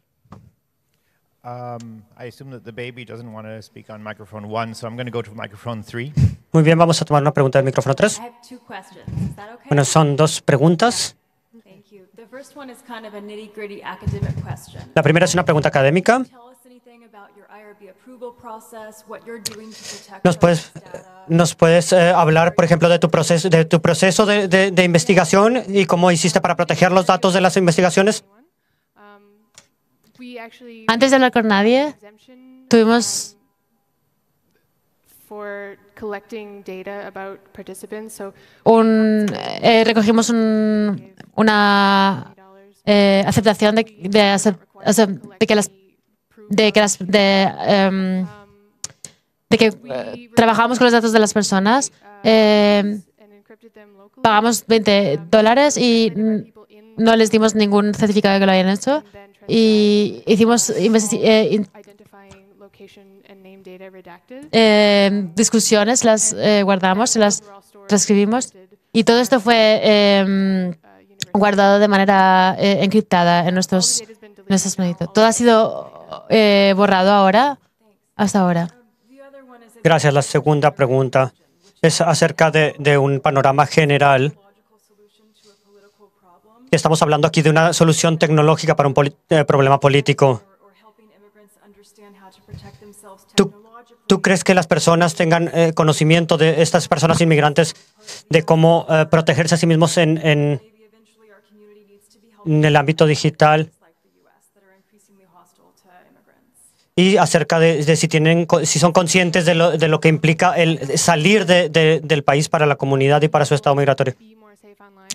Muy bien, vamos a tomar una pregunta del micrófono 3. Bueno, son dos preguntas. La primera es una pregunta académica. ¿Nos puedes, nos puedes eh, hablar, por ejemplo, de tu proceso de, tu proceso de, de, investigación y cómo hiciste para proteger los datos de las investigaciones? Um, Antes de hablar con nadie, tuvimos un, eh, recogimos una eh, aceptación de, de, de, que las de, em, de que eh, trabajamos con los datos de las personas em, pagamos 20 dólares y no les dimos ningún certificado de que lo hayan hecho y hicimos eh, discusiones, las eh, guardamos, las transcribimos y todo esto fue uh, em, guardado de manera eh, encriptada en nuestros, nuestros Todo ha sido borrado ahora, hasta ahora. Gracias. La segunda pregunta es acerca de, un panorama general. Estamos hablando aquí de una solución tecnológica para un problema político. ¿Tú, crees que las personas tengan eh, conocimiento de estas personas inmigrantes de cómo eh, protegerse a sí mismos en, el ámbito digital? Y acerca de, si tienen, si son conscientes de lo, que implica el salir del país para la comunidad y para su estado migratorio.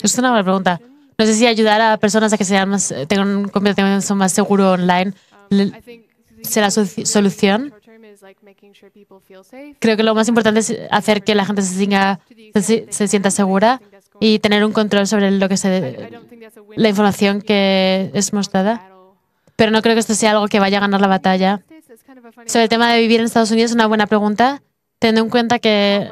Es una buena pregunta. No sé si ayudar a personas a que sean más, eh, tengan un comportamiento más seguro online. Um, será solución. Creo que lo más importante es hacer que la gente se, se, sienta segura y tener un control sobre lo que se, la información que es mostrada. Pero no creo que esto sea algo que vaya a ganar la batalla. Sobre el tema de vivir en Estados Unidos, es una buena pregunta, teniendo en cuenta que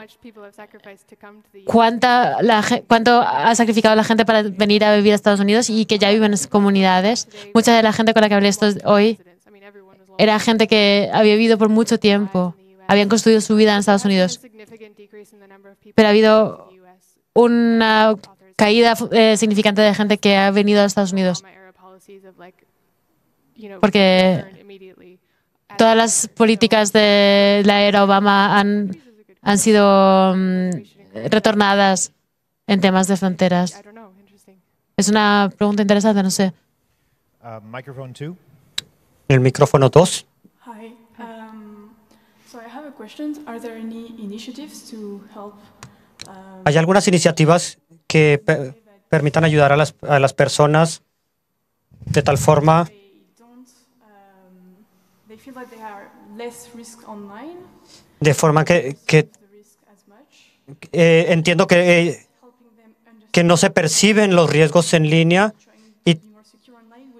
cuánta la, cuánto ha sacrificado la gente para venir a vivir a Estados Unidos y que ya viven en comunidades. Mucha de la gente con la que hablé esto hoy era gente que había vivido por mucho tiempo, habían construido su vida en Estados Unidos. Pero ha habido una caída eh, significante de gente que ha venido a Estados Unidos. Porque todas las políticas de la era Obama han, han sido mm, retornadas en temas de fronteras. Es una pregunta interesante, no sé. Uh, el micrófono 2. Um, um, ¿Hay algunas iniciativas que permitan ayudar a las, a las personas de tal forma um, de forma que, que eh, entiendo que, eh, que no se perciben los riesgos en línea y,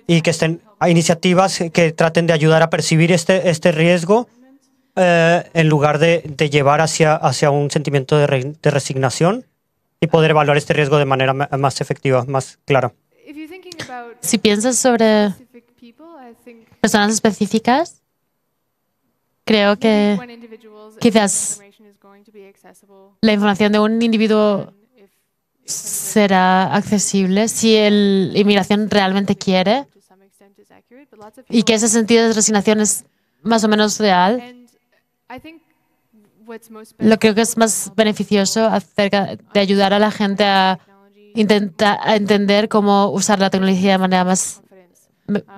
y que estén hay iniciativas que traten de ayudar a percibir este, este riesgo eh, en lugar de, llevar hacia, hacia un sentimiento de, de resignación y poder evaluar este riesgo de manera más efectiva, más clara. Si piensas sobre personas específicas, creo que quizás la información de un individuo será accesible si la inmigración realmente quiere y que ese sentido de resignación es más o menos real. Lo creo que es más beneficioso acerca de ayudar a la gente a intentar entender cómo usar la tecnología de manera más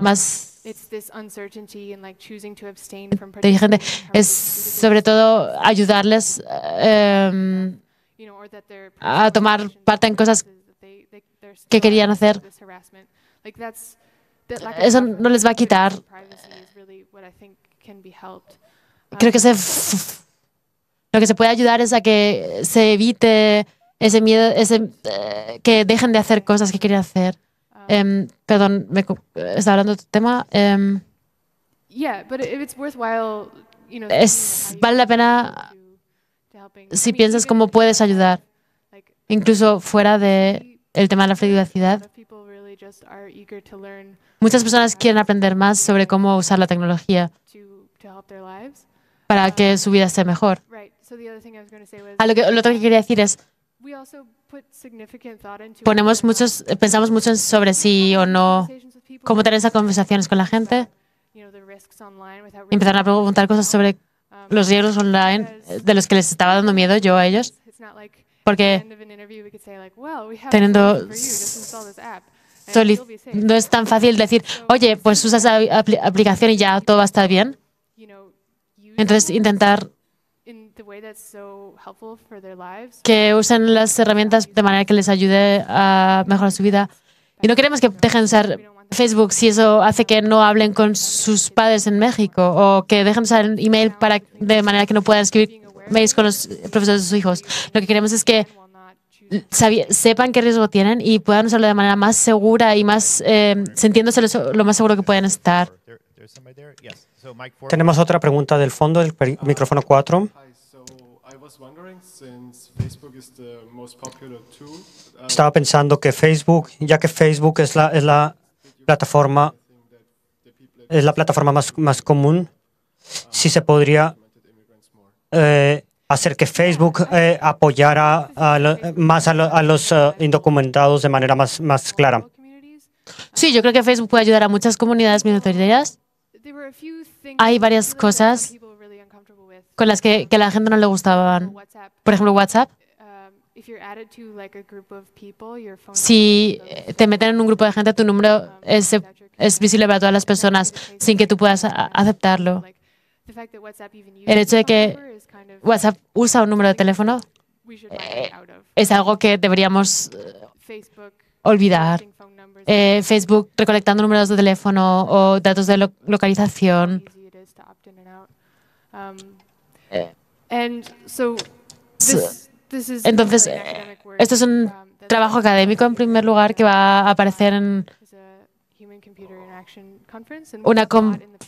más inteligente. Es sobre todo ayudarles em, a tomar parte en cosas que querían hacer eso no les va a quitar. Creo que um, se, lo que se puede ayudar es a que se evite ese miedo, ese, eh, que dejen de hacer cosas que quieren hacer. Um, em, perdón, está hablando de tu tema. Em, es, vale la pena si piensas cómo puedes ayudar, incluso fuera de tema de la privacidad Muchas personas quieren aprender más sobre cómo usar la tecnología para que su vida esté mejor. A ah, lo, otro que quería decir es, ponemos muchos, eh, pensamos mucho sobre sí o no, cómo tener esas conversaciones con la gente. empezar a preguntar cosas sobre los riesgos online um, de los que les estaba dando miedo yo a ellos. Porque teniendo no es tan fácil decir, oye, pues usa esa aplicación y ya todo va a estar bien. Entonces, intentar que usen las herramientas de manera que les ayude a mejorar su vida. Y no queremos que dejen usar Facebook si eso hace que no hablen con sus padres en México o que dejen usar email para, de manera que no puedan escribir mails con los profesores de sus hijos. Lo que queremos es que sepan qué riesgo tienen y puedan usarlo de manera más segura y más eh, sintiéndose lo más seguro que pueden estar. Tenemos otra pregunta del fondo, del micrófono 4. Estaba pensando que Facebook, ya que Facebook es la, es la plataforma es la plataforma más, más común, si se podría eh, hacer que Facebook eh, apoyara más a, los eh, indocumentados de manera más, más clara. Sí, yo creo que Facebook puede ayudar a muchas comunidades minoritarias. Hay varias cosas con las que, a la gente no le gustaban. Por ejemplo, WhatsApp. Si eh, te meten en un grupo de gente, tu número es, es visible para todas las personas sin que tú puedas aceptarlo. El hecho de que WhatsApp usa un número de teléfono, es algo que deberíamos eh, olvidar. Eh, Facebook recolectando números de teléfono o datos de localización. Um, entonces, eh, esto es un um, trabajo académico en primer lugar que va a aparecer en una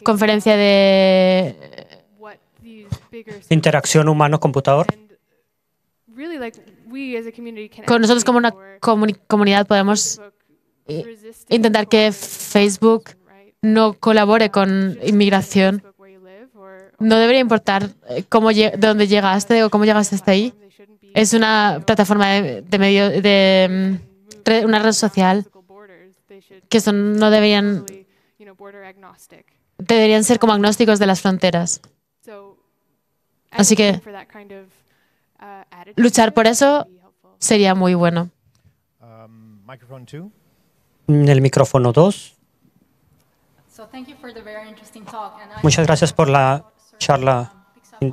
conferencia de interacción humano-computador? Con nosotros como una comunidad podemos intentar que Facebook no colabore con inmigración. No debería importar eh, cómo de dónde llegaste o cómo llegaste hasta ahí. Es una plataforma de, medio mm, una red social que son, no deberían deberían ser como agnósticos de las fronteras. Así que uh, luchar por eso sería muy bueno. Um, mm, el micrófono 2. Muchas gracias por la charla. Um,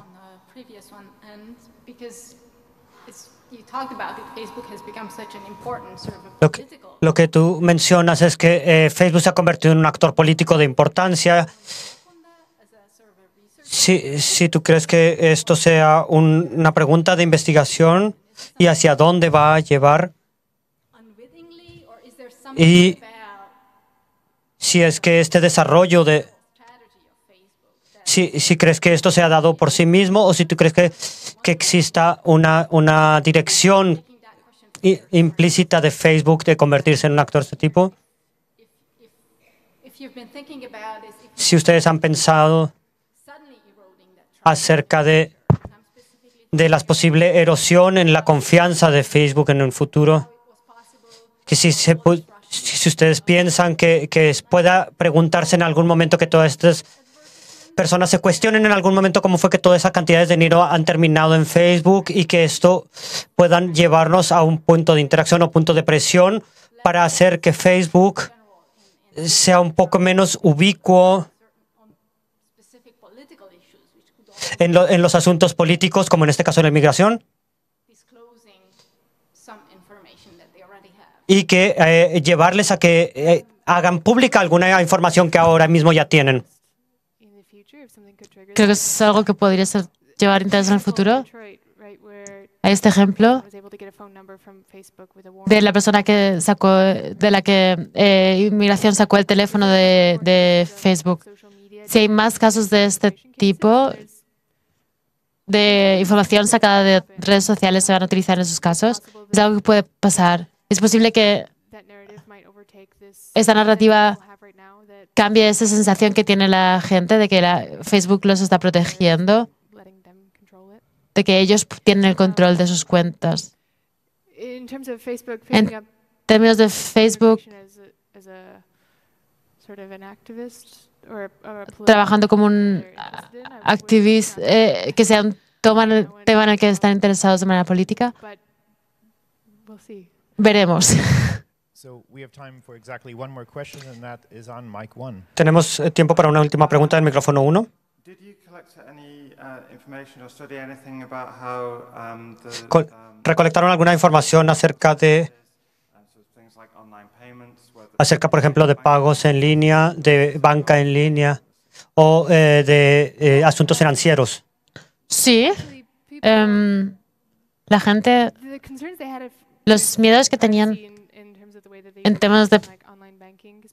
lo que, tú mencionas es que eh, Facebook se ha convertido en un actor político de importancia si, si tú crees que esto sea una pregunta de investigación y hacia dónde va a llevar, y si es que este desarrollo de... Si, si crees que esto se ha dado por sí mismo o si tú crees que, que exista una, una dirección implícita de Facebook de convertirse en un actor de este tipo. Si ustedes han pensado acerca de, de la posible erosión en la confianza de Facebook en un futuro. Que si, se, si ustedes piensan que, que pueda preguntarse en algún momento que todas estas personas se cuestionen en algún momento cómo fue que todas esas cantidades de dinero han terminado en Facebook y que esto puedan llevarnos a un punto de interacción o punto de presión para hacer que Facebook sea un poco menos ubicuo en, los asuntos políticos, como en este caso en la inmigración, y que eh, llevarles a que eh, hagan pública alguna información que ahora mismo ya tienen. Creo que es algo que podría ser llevar interés en el futuro. A este ejemplo de la persona que sacó, de la que eh, inmigración sacó el teléfono de, de Facebook. Si hay más casos de este tipo, de información sacada de redes sociales se van a utilizar en esos casos. Es algo que puede pasar. Es posible que esta narrativa cambie esa sensación que tiene la gente de que Facebook los está protegiendo, de que ellos tienen el control de sus cuentas. En términos de Facebook, trabajando como un activista, eh, que sea un tema en el que están interesados de manera política? Veremos. Tenemos eh, tiempo para una última pregunta del micrófono 1. Uh, um, um, ¿Recolectaron alguna información acerca de acerca, por ejemplo, de pagos en línea, de banca en línea o eh, de eh, asuntos financieros. Sí. Em, la gente, los miedos que tenían en temas de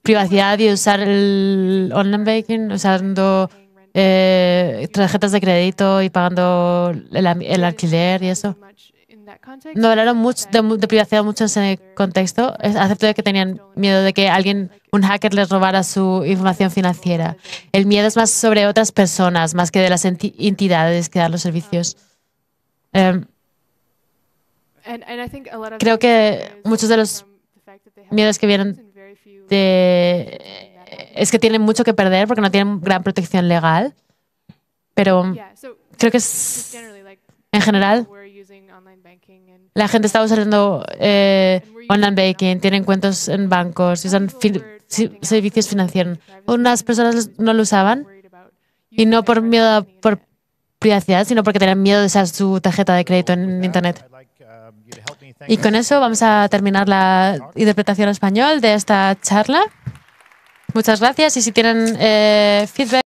privacidad y usar el online banking, usando eh, tarjetas de crédito y pagando el alquiler y eso no hablaron mucho de, privacidad mucho en ese contexto, acepto de que tenían miedo de que alguien, un hacker, les robara su información financiera. El miedo es más sobre otras personas, más que de las entidades que dan los servicios. Em, creo que muchos de los miedos que vienen Es que tienen mucho que perder porque no tienen gran protección legal, pero creo que es en general la gente está usando eh, online banking, tienen cuentos en bancos, usan servicios financieros. Unas personas no lo usaban y no por miedo a, por privacidad, sino porque tenían miedo de usar su tarjeta de crédito en Internet. Um, y con eso vamos a terminar la interpretación español de esta charla. Muchas gracias y si tienen eh, feedback.